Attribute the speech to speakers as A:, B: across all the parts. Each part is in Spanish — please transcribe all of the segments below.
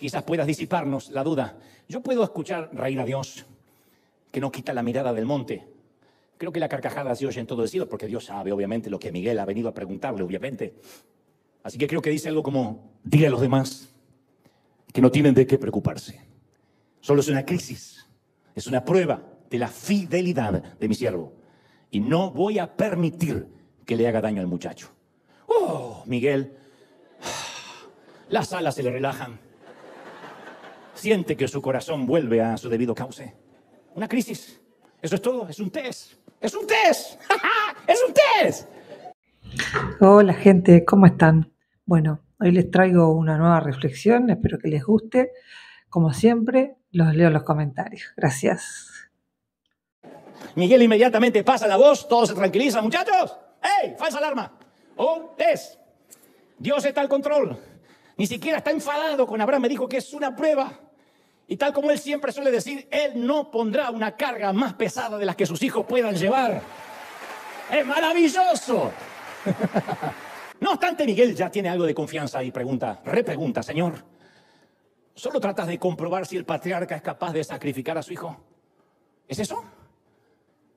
A: quizás puedas disiparnos la duda. Yo puedo escuchar reír a Dios, que no quita la mirada del monte. Creo que la carcajada se oye en todo el cielo, porque Dios sabe, obviamente, lo que Miguel ha venido a preguntarle, obviamente. Así que creo que dice algo como, dile a los demás que no tienen de qué preocuparse. Solo es una crisis, es una prueba de la fidelidad de mi siervo. Y no voy a permitir que le haga daño al muchacho. Oh, Miguel, las alas se le relajan siente que su corazón vuelve a su debido cauce. Una crisis. Eso es todo. Es un test. Es un test. es un test. Hola gente, ¿cómo están? Bueno, hoy les traigo una nueva reflexión. Espero que les guste. Como siempre, los leo en los comentarios. Gracias. Miguel inmediatamente pasa la voz, todo se tranquiliza, muchachos. ¡Ey! Falsa alarma. Un test. Dios está al control. Ni siquiera está enfadado con Abraham. Me dijo que es una prueba. Y tal como él siempre suele decir, él no pondrá una carga más pesada de las que sus hijos puedan llevar. ¡Es maravilloso! No obstante, Miguel ya tiene algo de confianza y pregunta, repregunta, Señor, ¿solo tratas de comprobar si el patriarca es capaz de sacrificar a su hijo? ¿Es eso?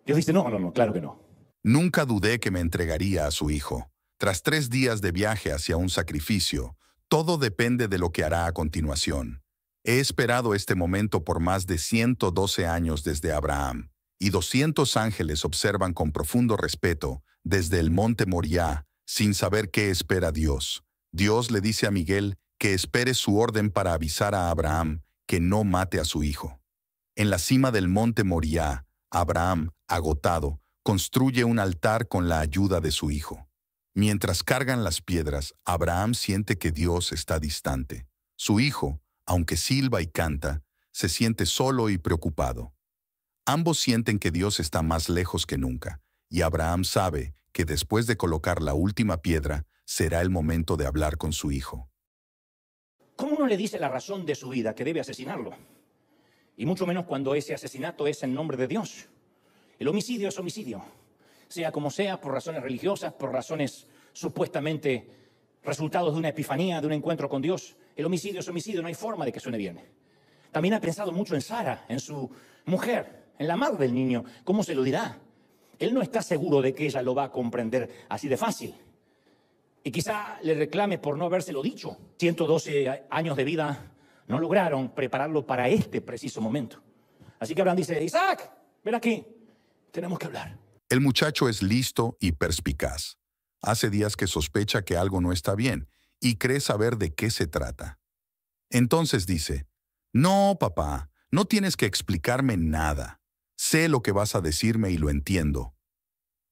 B: Dios dice, no, no, no, claro que no. Nunca dudé que me entregaría a su hijo. Tras tres días de viaje hacia un sacrificio, todo depende de lo que hará a continuación. He esperado este momento por más de 112 años desde Abraham, y 200 ángeles observan con profundo respeto desde el monte Moriah, sin saber qué espera Dios. Dios le dice a Miguel que espere su orden para avisar a Abraham que no mate a su hijo. En la cima del monte Moriah, Abraham, agotado, construye un altar con la ayuda de su hijo. Mientras cargan las piedras, Abraham siente que Dios está distante. Su hijo, aunque silba y canta, se siente solo y preocupado. Ambos sienten que Dios está más lejos que nunca, y Abraham sabe que después de colocar la última piedra, será el momento de hablar con su hijo.
A: ¿Cómo no le dice la razón de su vida que debe asesinarlo? Y mucho menos cuando ese asesinato es en nombre de Dios. El homicidio es homicidio, sea como sea, por razones religiosas, por razones supuestamente resultados de una epifanía, de un encuentro con Dios. El homicidio es homicidio, no hay forma de que suene bien. También ha pensado mucho en Sara, en su mujer, en la madre del niño. ¿Cómo se lo dirá? Él no está seguro de que ella lo va a comprender así de fácil. Y quizá le reclame por no habérselo dicho. 112 años de vida no lograron prepararlo para este preciso momento. Así que Abraham dice, Isaac, ven aquí, tenemos que hablar.
B: El muchacho es listo y perspicaz. Hace días que sospecha que algo no está bien y cree saber de qué se trata. Entonces dice, no, papá, no tienes que explicarme nada. Sé lo que vas a decirme y lo entiendo.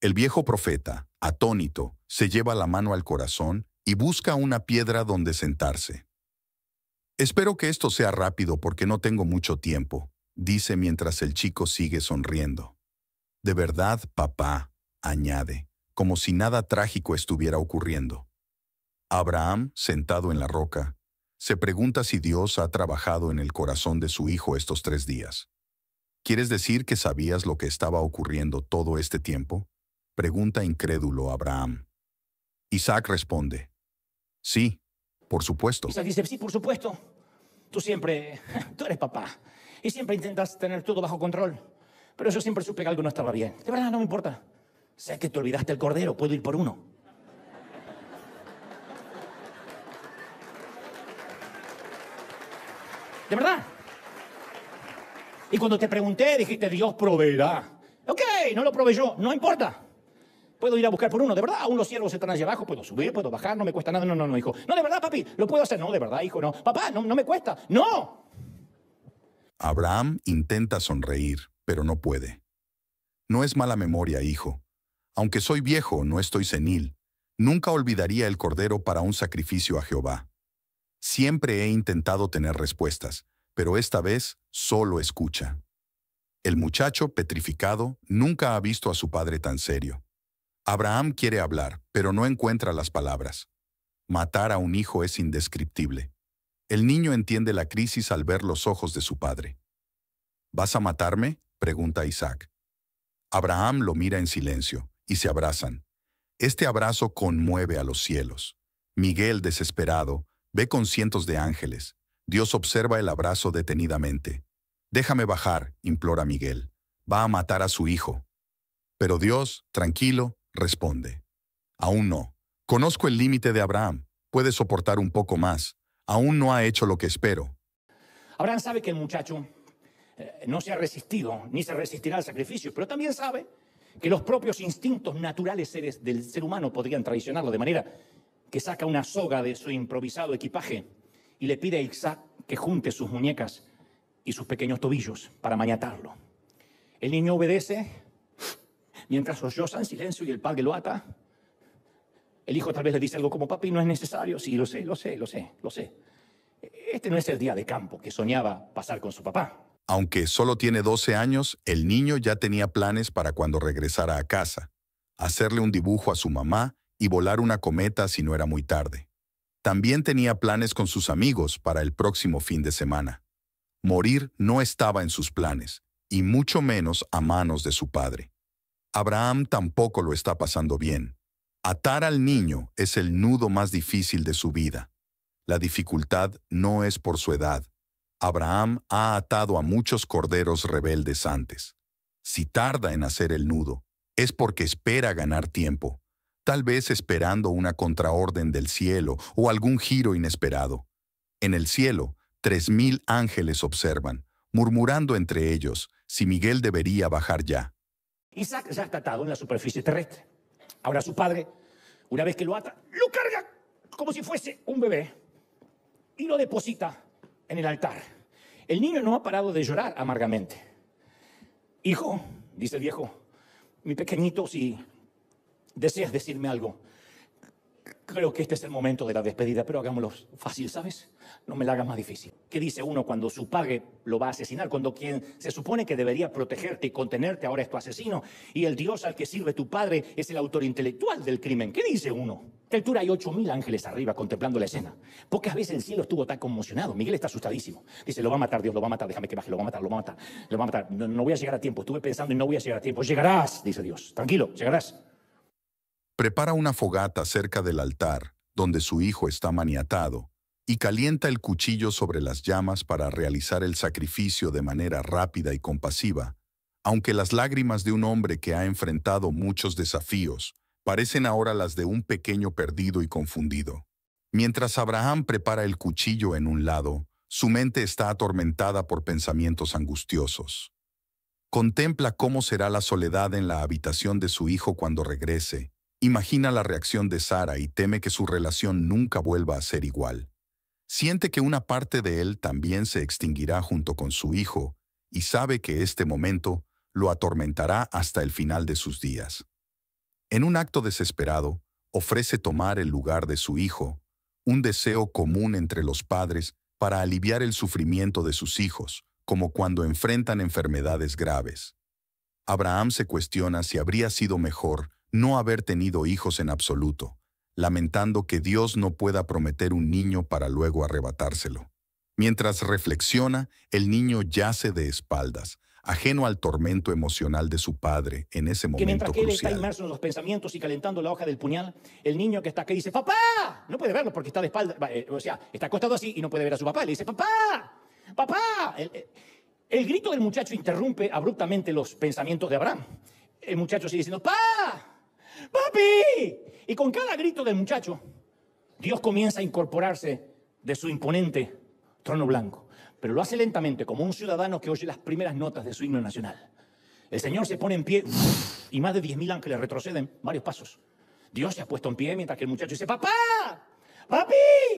B: El viejo profeta, atónito, se lleva la mano al corazón y busca una piedra donde sentarse. Espero que esto sea rápido porque no tengo mucho tiempo, dice mientras el chico sigue sonriendo. De verdad, papá, añade, como si nada trágico estuviera ocurriendo. Abraham, sentado en la roca, se pregunta si Dios ha trabajado en el corazón de su hijo estos tres días. ¿Quieres decir que sabías lo que estaba ocurriendo todo este tiempo? Pregunta incrédulo Abraham. Isaac responde, sí, por supuesto. Isaac dice,
A: sí, por supuesto. Tú siempre, tú eres papá y siempre intentas tener todo bajo control. Pero yo siempre supe que algo no estaba bien. De verdad, no me importa. Sé que te olvidaste el cordero, puedo ir por uno. De verdad. Y cuando te pregunté, dijiste, Dios proveerá. Ok, no lo yo, no importa. Puedo ir a buscar por uno, de verdad, aún los cielos están allá abajo, puedo subir, puedo bajar, no me cuesta nada, no, no, no, hijo. No, de verdad, papi, lo puedo hacer, no, de verdad, hijo, no. Papá, no, no me cuesta, no.
B: Abraham intenta sonreír, pero no puede. No es mala memoria, hijo. Aunque soy viejo, no estoy senil. Nunca olvidaría el cordero para un sacrificio a Jehová. Siempre he intentado tener respuestas, pero esta vez solo escucha. El muchacho, petrificado, nunca ha visto a su padre tan serio. Abraham quiere hablar, pero no encuentra las palabras. Matar a un hijo es indescriptible. El niño entiende la crisis al ver los ojos de su padre. ¿Vas a matarme? pregunta Isaac. Abraham lo mira en silencio, y se abrazan. Este abrazo conmueve a los cielos. Miguel, desesperado, Ve con cientos de ángeles. Dios observa el abrazo detenidamente. Déjame bajar, implora Miguel. Va a matar a su hijo. Pero Dios, tranquilo, responde. Aún no. Conozco el límite de Abraham. Puede soportar un poco más. Aún no ha hecho lo que espero.
A: Abraham sabe que el muchacho eh, no se ha resistido, ni se resistirá al sacrificio, pero también sabe que los propios instintos naturales seres del ser humano podrían traicionarlo de manera que saca una soga de su improvisado equipaje y le pide a Isaac que junte sus muñecas y sus pequeños tobillos para maniatarlo. El niño obedece mientras solloza en silencio y el padre lo ata. El hijo tal vez le dice algo como, papi, no es necesario. Sí, lo sé, lo sé, lo sé, lo sé. Este no es el día de campo que soñaba pasar con su papá.
B: Aunque solo tiene 12 años, el niño ya tenía planes para cuando regresara a casa. Hacerle un dibujo a su mamá y volar una cometa si no era muy tarde. También tenía planes con sus amigos para el próximo fin de semana. Morir no estaba en sus planes, y mucho menos a manos de su padre. Abraham tampoco lo está pasando bien. Atar al niño es el nudo más difícil de su vida. La dificultad no es por su edad. Abraham ha atado a muchos corderos rebeldes antes. Si tarda en hacer el nudo, es porque espera ganar tiempo, tal vez esperando una contraorden del cielo o algún giro inesperado. En el cielo, tres mil ángeles observan, murmurando entre ellos si Miguel debería bajar ya.
A: Isaac ya está atado en la superficie terrestre. Ahora su padre, una vez que lo ata, lo carga como si fuese un bebé y lo deposita en el altar. El niño no ha parado de llorar amargamente. Hijo, dice el viejo, mi pequeñito, si deseas decirme algo, creo que este es el momento de la despedida, pero hagámoslo fácil, ¿sabes? No me la hagas más difícil. ¿Qué dice uno cuando su padre lo va a asesinar? Cuando quien se supone que debería protegerte y contenerte ahora es tu asesino y el Dios al que sirve tu padre es el autor intelectual del crimen. ¿Qué dice uno? A altura hay 8.000 ángeles arriba contemplando la escena. Pocas veces el cielo estuvo tan conmocionado. Miguel está asustadísimo. Dice, lo va a matar Dios, lo va a matar, déjame que baje, lo va a matar, lo va a matar, lo va a matar. No, no voy a llegar a tiempo, estuve pensando y no voy a llegar a tiempo. Llegarás,
B: dice Dios. Tranquilo, llegarás prepara una fogata cerca del altar, donde su hijo está maniatado, y calienta el cuchillo sobre las llamas para realizar el sacrificio de manera rápida y compasiva, aunque las lágrimas de un hombre que ha enfrentado muchos desafíos parecen ahora las de un pequeño perdido y confundido. Mientras Abraham prepara el cuchillo en un lado, su mente está atormentada por pensamientos angustiosos. Contempla cómo será la soledad en la habitación de su hijo cuando regrese, Imagina la reacción de Sara y teme que su relación nunca vuelva a ser igual. Siente que una parte de él también se extinguirá junto con su hijo y sabe que este momento lo atormentará hasta el final de sus días. En un acto desesperado, ofrece tomar el lugar de su hijo, un deseo común entre los padres para aliviar el sufrimiento de sus hijos, como cuando enfrentan enfermedades graves. Abraham se cuestiona si habría sido mejor no haber tenido hijos en absoluto, lamentando que Dios no pueda prometer un niño para luego arrebatárselo. Mientras reflexiona, el niño yace de espaldas, ajeno al tormento emocional de su padre en ese momento. Que mientras que él está
A: inmerso en los pensamientos y calentando la hoja del puñal, el niño que está aquí dice, papá, no puede verlo porque está de espaldas, eh, o sea, está acostado así y no puede ver a su papá, le dice, papá, papá. El, grito del muchacho interrumpe abruptamente los pensamientos de Abraham. El muchacho sigue diciendo, ¡Papá! ¡Papi! Y con cada grito del muchacho, Dios comienza a incorporarse de su imponente trono blanco. Pero lo hace lentamente, como un ciudadano que oye las primeras notas de su himno nacional. El Señor se pone en pie y más de 10.000 ángeles retroceden varios pasos. Dios se ha puesto en pie mientras que el muchacho dice, papá, papi,